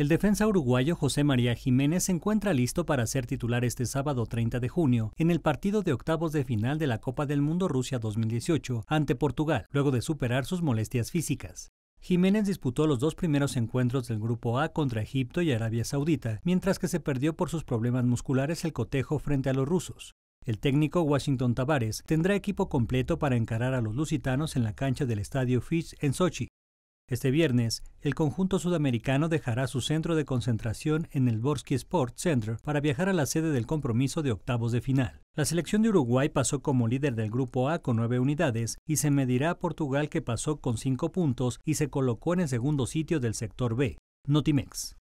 El defensa uruguayo José María Jiménez se encuentra listo para ser titular este sábado 30 de junio en el partido de octavos de final de la Copa del Mundo Rusia 2018 ante Portugal, luego de superar sus molestias físicas. Jiménez disputó los dos primeros encuentros del Grupo A contra Egipto y Arabia Saudita, mientras que se perdió por sus problemas musculares el cotejo frente a los rusos. El técnico Washington Tavares tendrá equipo completo para encarar a los lusitanos en la cancha del estadio Fish en Sochi. Este viernes, el conjunto sudamericano dejará su centro de concentración en el Borski Sport Center para viajar a la sede del compromiso de octavos de final. La selección de Uruguay pasó como líder del grupo A con nueve unidades y se medirá a Portugal que pasó con cinco puntos y se colocó en el segundo sitio del sector B. Notimex.